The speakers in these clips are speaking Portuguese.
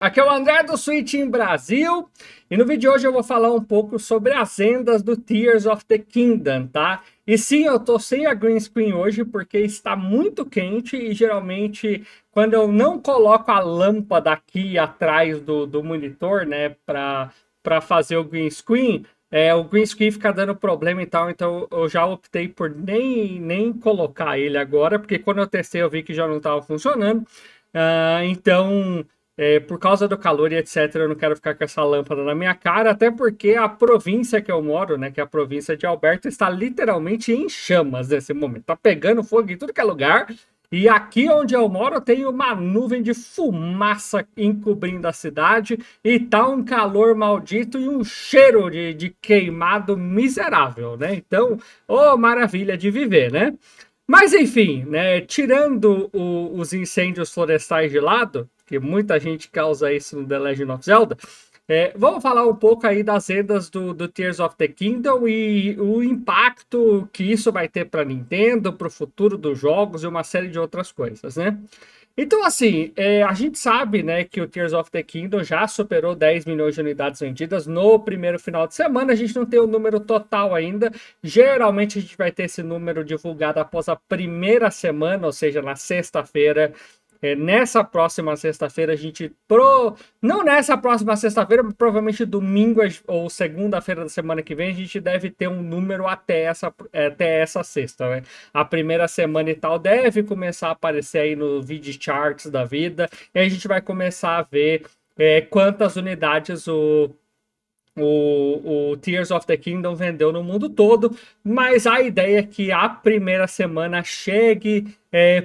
Aqui é o André do Switch em Brasil e no vídeo de hoje eu vou falar um pouco sobre as vendas do Tears of the Kingdom, tá? E sim, eu tô sem a green screen hoje porque está muito quente e geralmente quando eu não coloco a lâmpada aqui atrás do, do monitor, né, para fazer o green screen, é, o green screen fica dando problema e tal, então eu já optei por nem, nem colocar ele agora, porque quando eu testei eu vi que já não estava funcionando. Uh, então é, por causa do calor e etc., eu não quero ficar com essa lâmpada na minha cara, até porque a província que eu moro, né, que é a província de Alberta, está literalmente em chamas nesse momento. Tá pegando fogo em tudo que é lugar. E aqui onde eu moro tem uma nuvem de fumaça encobrindo a cidade e tá um calor maldito e um cheiro de, de queimado miserável, né? Então, ô oh, maravilha de viver, né? Mas enfim, né, tirando o, os incêndios florestais de lado, que muita gente causa isso no The Legend of Zelda. É, vamos falar um pouco aí das vendas do, do, Tears of the Kingdom e o impacto que isso vai ter para Nintendo, para o futuro dos jogos e uma série de outras coisas, né? Então, assim, é, a gente sabe né, que o Tears of the Kingdom já superou 10 milhões de unidades vendidas no primeiro final de semana. A gente não tem o número total ainda. Geralmente, a gente vai ter esse número divulgado após a primeira semana, ou seja, na sexta-feira é, nessa próxima sexta-feira a gente pro não nessa próxima sexta-feira, provavelmente domingo ou segunda-feira da semana que vem a gente deve ter um número até essa até essa sexta, né? A primeira semana e tal deve começar a aparecer aí no vídeo charts da vida e a gente vai começar a ver é, quantas unidades o o, o, Tears of the Kingdom vendeu no mundo todo, mas a ideia é que a primeira semana chegue é,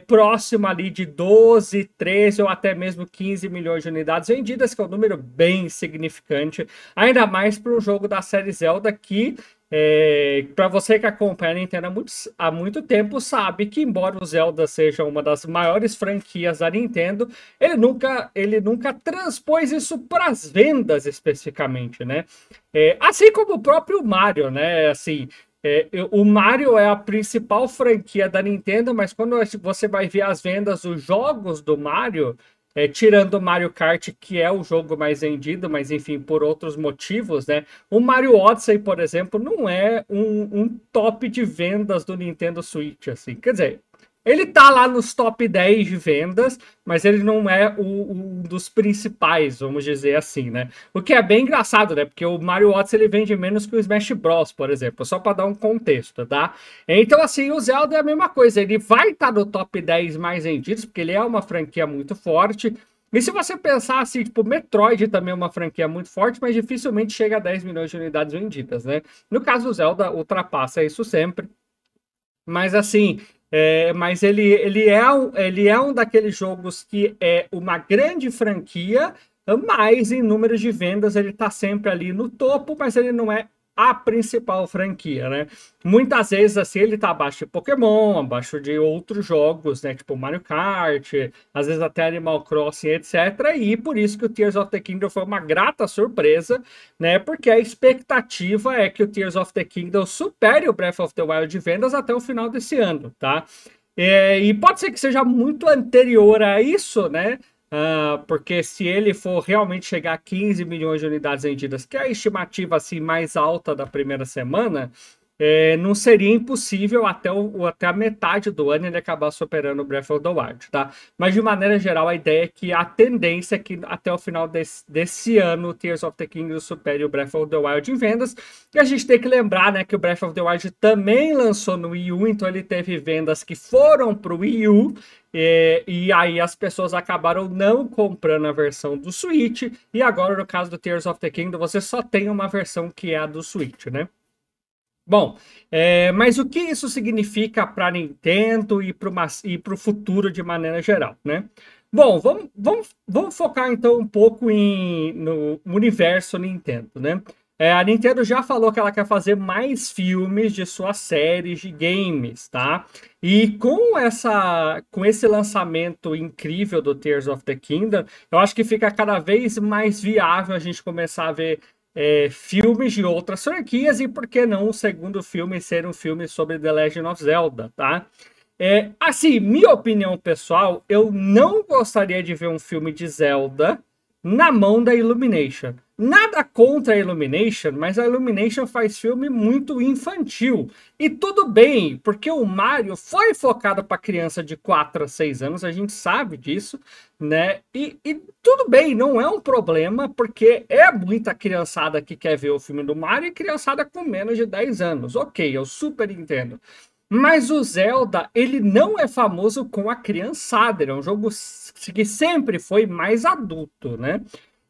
ali de 12, 13 ou até mesmo 15 milhões de unidades vendidas, que é um número bem significante, ainda mais para um jogo da série Zelda que é, para você que acompanha a Nintendo há muito, há muito, tempo, sabe que embora o Zelda seja uma das maiores franquias da Nintendo, ele nunca, ele nunca transpôs isso para as vendas especificamente, né? É, assim como o próprio Mario, né? Assim, é, o Mario é a principal franquia da Nintendo, mas quando você vai ver as vendas dos jogos do Mario, é, tirando o Mario Kart, que é o jogo mais vendido, mas enfim, por outros motivos, né? O Mario Odyssey, por exemplo, não é um, um top de vendas do Nintendo Switch, assim. Quer dizer, ele tá lá nos top 10 de vendas, mas ele não é um dos principais, vamos dizer assim, né? O que é bem engraçado, né? Porque o Mario Odyssey ele vende menos que o Smash Bros, por exemplo, só para dar um contexto, tá? Então, assim, o Zelda é a mesma coisa, ele vai estar tá no top 10 mais vendidos, porque ele é uma franquia muito forte. E se você pensar assim, tipo, Metroid também é uma franquia muito forte, mas dificilmente chega a 10 milhões de unidades vendidas, né? No caso do Zelda, ultrapassa isso sempre. Mas assim, é, mas ele, ele, é, ele é um daqueles jogos que é uma grande franquia, mas em números de vendas ele está sempre ali no topo, mas ele não é a principal franquia, né? Muitas vezes, assim, ele tá abaixo de Pokémon, abaixo de outros jogos, né? Tipo Mario Kart, às vezes até Animal Crossing, etc. E por isso que o Tears of the Kingdom foi uma grata surpresa, né? Porque a expectativa é que o Tears of the Kingdom supere o Breath of the Wild de vendas até o final desse ano, tá? É, e pode ser que seja muito anterior a isso, né? Uh, porque se ele for realmente chegar a 15 milhões de unidades vendidas, que é a estimativa assim mais alta da primeira semana, é, não seria impossível até, o, até a metade do ano ele acabar superando o Breath of the Wild, tá? Mas de maneira geral, a ideia é que a tendência é que até o final desse, desse ano o Tears of the Kingdom supere o Breath of the Wild em vendas. E a gente tem que lembrar, né, que o Breath of the Wild também lançou no Wii U, então ele teve vendas que foram pro Wii U e, é, e, aí as pessoas acabaram não comprando a versão do Switch. E agora, no caso do Tears of the Kingdom, você só tem uma versão que é a do Switch, né? Bom, é, mas o que isso significa para a Nintendo e para o futuro de maneira geral, né? Bom, vamos, vamos, vamos focar então um pouco em, no universo Nintendo, né? É, a Nintendo já falou que ela quer fazer mais filmes de suas séries de games, tá? E com essa, com esse lançamento incrível do Tears of the Kingdom, eu acho que fica cada vez mais viável a gente começar a ver é, filmes de outras franquias e por que não o segundo filme ser um filme sobre The Legend of Zelda, tá? É, assim, minha opinião pessoal, eu não gostaria de ver um filme de Zelda na mão da Illumination. Nada contra a Illumination, mas a Illumination faz filme muito infantil. E tudo bem, porque o Mario foi focado para criança de 4 a 6 anos, a gente sabe disso, né? E, e, tudo bem, não é um problema, porque é muita criançada que quer ver o filme do Mario e criançada com menos de 10 anos. Ok, eu super entendo. Mas o Zelda, ele não é famoso com a criançada, ele é um jogo que sempre foi mais adulto, né?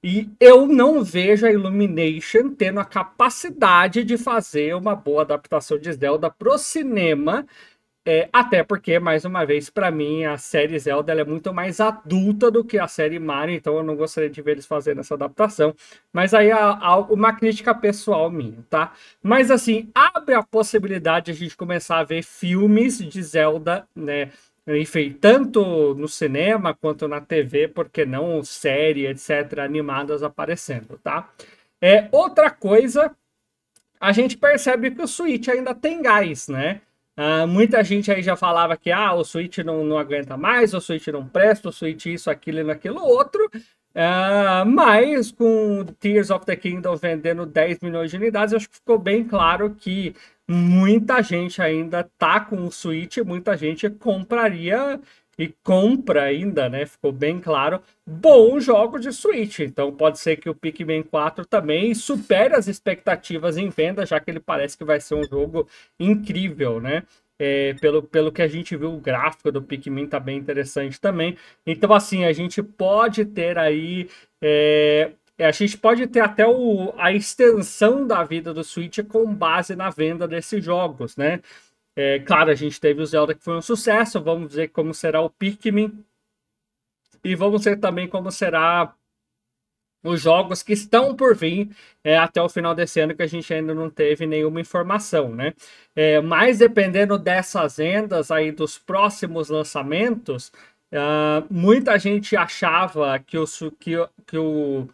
E eu não vejo a Illumination tendo a capacidade de fazer uma boa adaptação de Zelda pro cinema é, até porque, mais uma vez, para mim, a série Zelda é muito mais adulta do que a série Mario, então eu não gostaria de ver eles fazendo essa adaptação. Mas aí há, uma crítica pessoal minha, tá? Mas assim, abre a possibilidade de a gente começar a ver filmes de Zelda, né? Enfim, tanto no cinema quanto na TV, porque não série, etc., animadas aparecendo, tá? É, outra coisa, a gente percebe que o Switch ainda tem gás, né? Ah, muita gente aí já falava que ah, o Switch não, não aguenta mais, o Switch não presta, o Switch isso, aquilo e aquilo outro. Ah, mas com Tears of the Kingdom vendendo 10 milhões de unidades, acho que ficou bem claro que muita gente ainda tá com o Switch, muita gente compraria e compra ainda, né? Ficou bem claro. Bom jogo de Switch. Então pode ser que o Pikmin 4 também supere as expectativas em venda, já que ele parece que vai ser um jogo incrível, né? É, pelo, pelo que a gente viu, o gráfico do Pikmin tá bem interessante também. Então, assim, a gente pode ter aí. É, a gente pode ter até o, a extensão da vida do Switch com base na venda desses jogos, né? É, claro, a gente teve o Zelda que foi um sucesso, vamos ver como será o Pikmin. E vamos ver também como será os jogos que estão por vir é, até o final desse ano, que a gente ainda não teve nenhuma informação, né? É, mas dependendo dessas vendas aí dos próximos lançamentos, uh, muita gente achava que o, que, que o,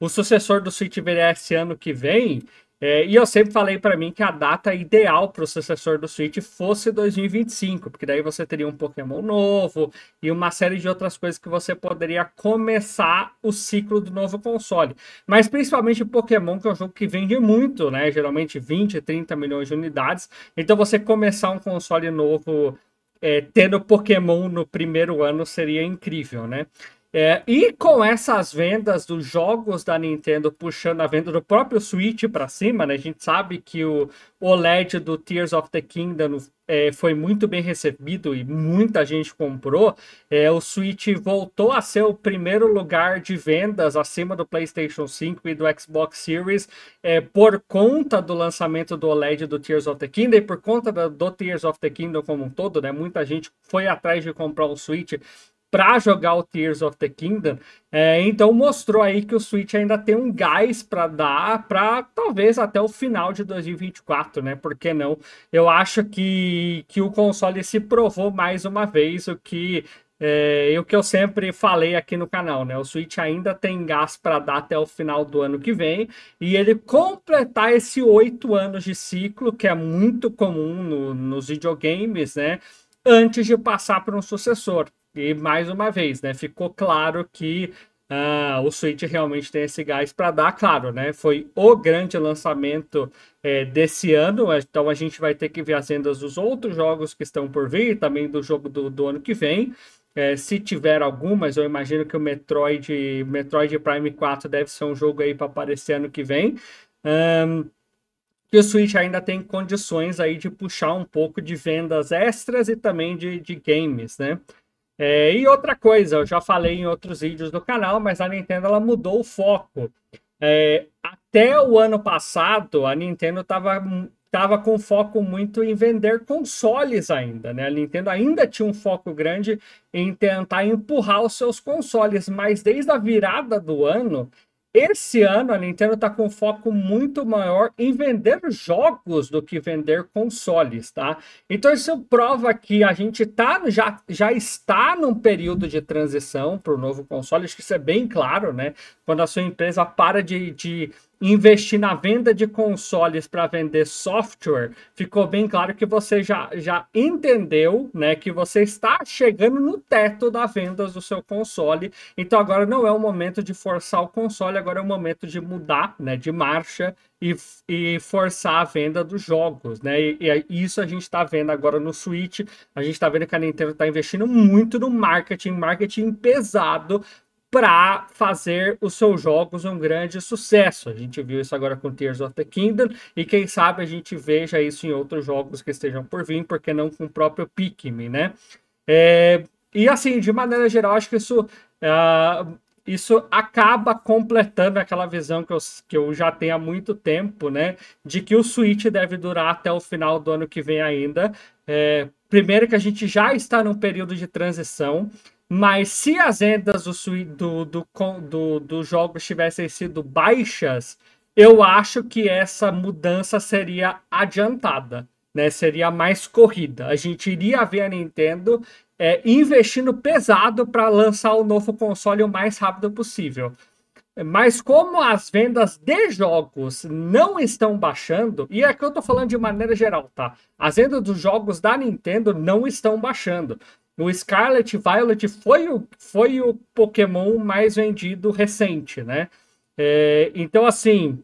o sucessor do Switch viria esse ano que vem, é, e eu sempre falei para mim que a data ideal para o sucessor do Switch fosse 2025, porque daí você teria um Pokémon novo e uma série de outras coisas que você poderia começar o ciclo do novo console. Mas principalmente Pokémon, que é um jogo que vende muito, né? Geralmente 20, 30 milhões de unidades. Então você começar um console novo é, tendo Pokémon no primeiro ano seria incrível, né? É, e com essas vendas dos jogos da Nintendo puxando a venda do próprio Switch para cima, né? A gente sabe que o OLED do Tears of the Kingdom é, foi muito bem recebido e muita gente comprou. É, o Switch voltou a ser o primeiro lugar de vendas acima do PlayStation 5 e do Xbox Series é, por conta do lançamento do OLED do Tears of the Kingdom e por conta do, do Tears of the Kingdom como um todo, né? Muita gente foi atrás de comprar um Switch para jogar o Tears of the Kingdom. É, então mostrou aí que o Switch ainda tem um gás para dar para talvez até o final de 2024, né? Por que não? Eu acho que, que o console se provou mais uma vez o que é, o que eu sempre falei aqui no canal, né? O Switch ainda tem gás para dar até o final do ano que vem e ele completar esse oito anos de ciclo, que é muito comum no, nos videogames, né? Antes de passar para um sucessor. E mais uma vez, né? Ficou claro que ah, o Switch realmente tem esse gás para dar, claro, né? Foi o grande lançamento é, desse ano, então a gente vai ter que ver as vendas dos outros jogos que estão por vir, também do jogo do, do ano que vem. É, se tiver algumas, eu imagino que o Metroid, Metroid Prime 4 deve ser um jogo aí para aparecer ano que vem. Um, o Switch ainda tem condições aí de puxar um pouco de vendas extras e também de, de games, né? É, e outra coisa, eu já falei em outros vídeos do canal, mas a Nintendo ela mudou o foco. É, até o ano passado, a Nintendo estava tava com foco muito em vender consoles ainda, né? A Nintendo ainda tinha um foco grande em tentar empurrar os seus consoles, mas desde a virada do ano, esse ano a Nintendo está com um foco muito maior em vender jogos do que vender consoles, tá? Então isso prova que a gente tá, já, já está num período de transição para o novo console, acho que isso é bem claro, né? Quando a sua empresa para de, de investir na venda de consoles para vender software, ficou bem claro que você já, já entendeu né, que você está chegando no teto das vendas do seu console. Então agora não é o momento de forçar o console, agora é o momento de mudar né, de marcha e, e forçar a venda dos jogos. Né? E, e é isso a gente está vendo agora no Switch. A gente está vendo que a Nintendo está investindo muito no marketing, marketing pesado para fazer os seus jogos um grande sucesso. A gente viu isso agora com Tears of the Kingdom e quem sabe a gente veja isso em outros jogos que estejam por vir, porque não com o próprio Pikmin, né? É, e assim, de maneira geral, acho que isso, uh, isso acaba completando aquela visão que eu, que eu já tenho há muito tempo, né? De que o Switch deve durar até o final do ano que vem ainda. É, primeiro que a gente já está num período de transição. Mas se as vendas do, do, do, do, jogo tivessem sido baixas, eu acho que essa mudança seria adiantada, né? Seria mais corrida. A gente iria ver a Nintendo é, investindo pesado para lançar o novo console o mais rápido possível. Mas como as vendas de jogos não estão baixando, e aqui é eu tô falando de maneira geral, tá? As vendas dos jogos da Nintendo não estão baixando. O Scarlet Violet foi o, foi o Pokémon mais vendido recente, né? É, então, assim,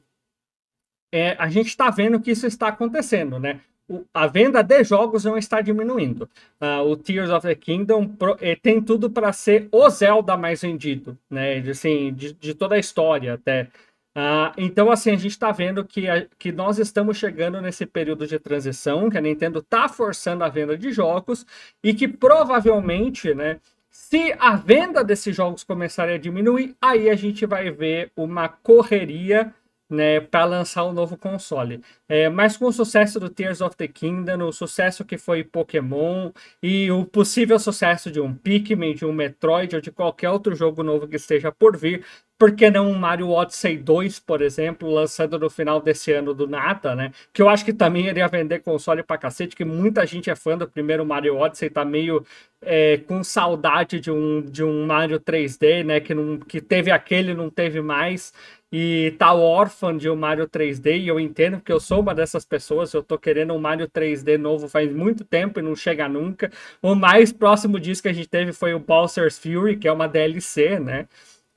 é, a gente está vendo que isso está acontecendo, né? O, a venda de jogos não está diminuindo. Uh, o Tears of the Kingdom pro, é, tem tudo para ser o Zelda mais vendido, né? De, assim, de, de toda a história até. Ah, então, assim, a gente está vendo que, a, que nós estamos chegando nesse período de transição, que a Nintendo está forçando a venda de jogos e que provavelmente, né, se a venda desses jogos começar a diminuir, aí a gente vai ver uma correria né, para lançar um novo console. É, mas com o sucesso do Tears of the Kingdom, o sucesso que foi Pokémon e o possível sucesso de um Pikmin, de um Metroid ou de qualquer outro jogo novo que esteja por vir, por que não um Mario Odyssey 2, por exemplo, lançando no final desse ano do nada, né? Que eu acho que também iria vender console pra cacete, que muita gente é fã do primeiro Mario Odyssey, tá meio é, com saudade de um, de um Mario 3D, né? Que, não, que teve aquele, não teve mais e tá órfão de um Mario 3D, e eu entendo porque eu sou uma dessas pessoas, eu tô querendo um Mario 3D novo faz muito tempo e não chega nunca. O mais próximo disso que a gente teve foi o Bowser's Fury, que é uma DLC, né?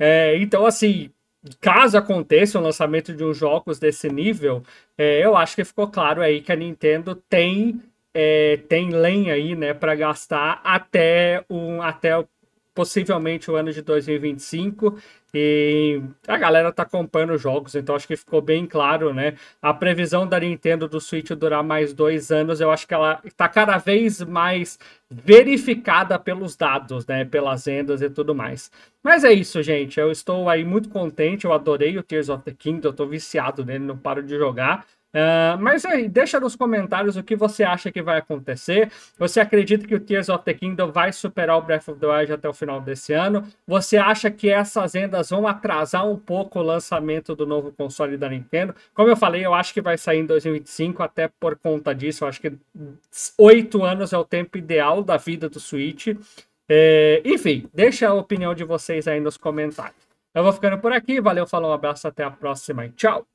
É, então, assim, caso aconteça o lançamento de uns jogos desse nível, é, eu acho que ficou claro aí que a Nintendo tem é, tem lenha aí, né, para gastar até um até possivelmente o ano de 2025 e a galera tá comprando jogos, então acho que ficou bem claro, né? A previsão da Nintendo do Switch durar mais dois anos, eu acho que ela tá cada vez mais verificada pelos dados, né? Pelas vendas e tudo mais. Mas é isso, gente. Eu estou aí muito contente, eu adorei o Tears of the Kingdom, eu tô viciado nele, não paro de jogar. Uh, mas aí, deixa nos comentários o que você acha que vai acontecer. Você acredita que o Tears of the Kingdom vai superar o Breath of the Wild até o final desse ano? Você acha que essas vendas vão atrasar um pouco o lançamento do novo console da Nintendo? Como eu falei, eu acho que vai sair em 2025, até por conta disso. Eu acho que oito anos é o tempo ideal da vida do Switch. É, enfim, deixa a opinião de vocês aí nos comentários. Eu vou ficando por aqui. Valeu, falou, um abraço, até a próxima e tchau!